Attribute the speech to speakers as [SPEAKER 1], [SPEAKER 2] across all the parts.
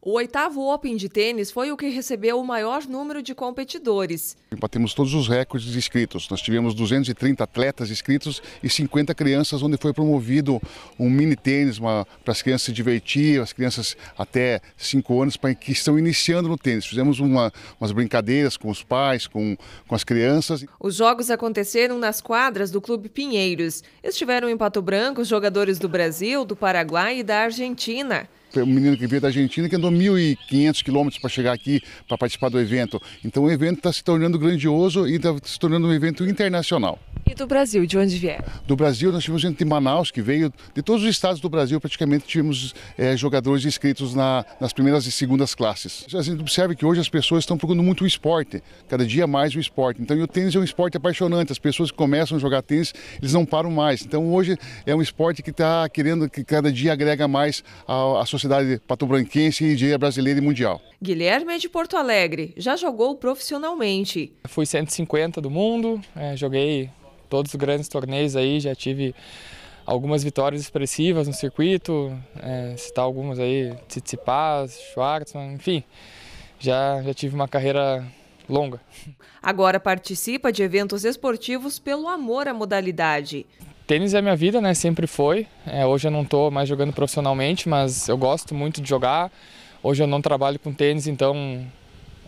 [SPEAKER 1] O oitavo Open de tênis foi o que recebeu o maior número de competidores.
[SPEAKER 2] Batemos todos os recordes inscritos. Nós tivemos 230 atletas inscritos e 50 crianças, onde foi promovido um mini tênis para as crianças se divertir, as crianças até 5 anos pra, que estão iniciando no tênis. Fizemos uma, umas brincadeiras com os pais, com, com as crianças.
[SPEAKER 1] Os jogos aconteceram nas quadras do Clube Pinheiros. Estiveram em Pato Branco jogadores do Brasil, do Paraguai e da Argentina
[SPEAKER 2] um menino que veio da Argentina que andou 1.500 quilômetros para chegar aqui para participar do evento. Então o evento está se tornando grandioso e está se tornando um evento internacional.
[SPEAKER 1] E do Brasil, de onde vieram?
[SPEAKER 2] Do Brasil, nós tivemos gente de Manaus, que veio de todos os estados do Brasil, praticamente tivemos é, jogadores inscritos na, nas primeiras e segundas classes. A gente observa que hoje as pessoas estão procurando muito o esporte, cada dia mais o esporte. Então, o tênis é um esporte apaixonante, as pessoas que começam a jogar tênis, eles não param mais. Então, hoje é um esporte que está querendo que cada dia agrega mais à, à sociedade patobranquense e brasileira e mundial.
[SPEAKER 1] Guilherme é de Porto Alegre, já jogou profissionalmente.
[SPEAKER 2] Fui
[SPEAKER 3] 150 do mundo, é, joguei todos os grandes torneios aí, já tive algumas vitórias expressivas no circuito, é, citar algumas aí, Tsitsipas, Schwartzman, enfim, já, já tive uma carreira longa. Agora participa de eventos esportivos pelo amor à modalidade. Tênis é minha vida, né? Sempre foi. É, hoje eu não estou mais jogando profissionalmente, mas eu gosto muito de jogar. Hoje eu não trabalho com tênis, então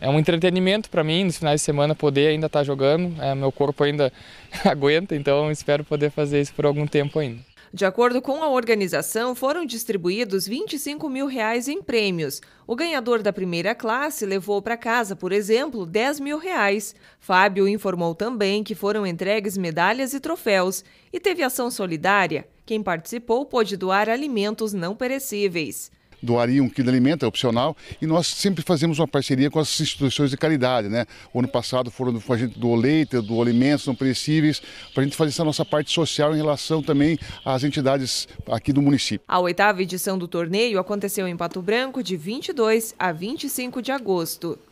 [SPEAKER 3] é um entretenimento para mim nos finais de semana poder ainda estar tá jogando. É, meu corpo ainda aguenta, então espero poder fazer isso por algum tempo ainda.
[SPEAKER 1] De acordo com a organização, foram distribuídos 25 mil reais em prêmios. O ganhador da primeira classe levou para casa, por exemplo, 10 mil reais. Fábio informou também que foram entregues medalhas e troféus e teve ação solidária. Quem participou pôde doar alimentos não perecíveis
[SPEAKER 2] doaria um quilo de alimento, é opcional, e nós sempre fazemos uma parceria com as instituições de caridade, né? O ano passado foram a gente do leite, do alimentos não perecíveis, para a gente fazer essa nossa parte social em relação também às entidades aqui do município.
[SPEAKER 1] A oitava edição do torneio aconteceu em Pato Branco de 22 a 25 de agosto.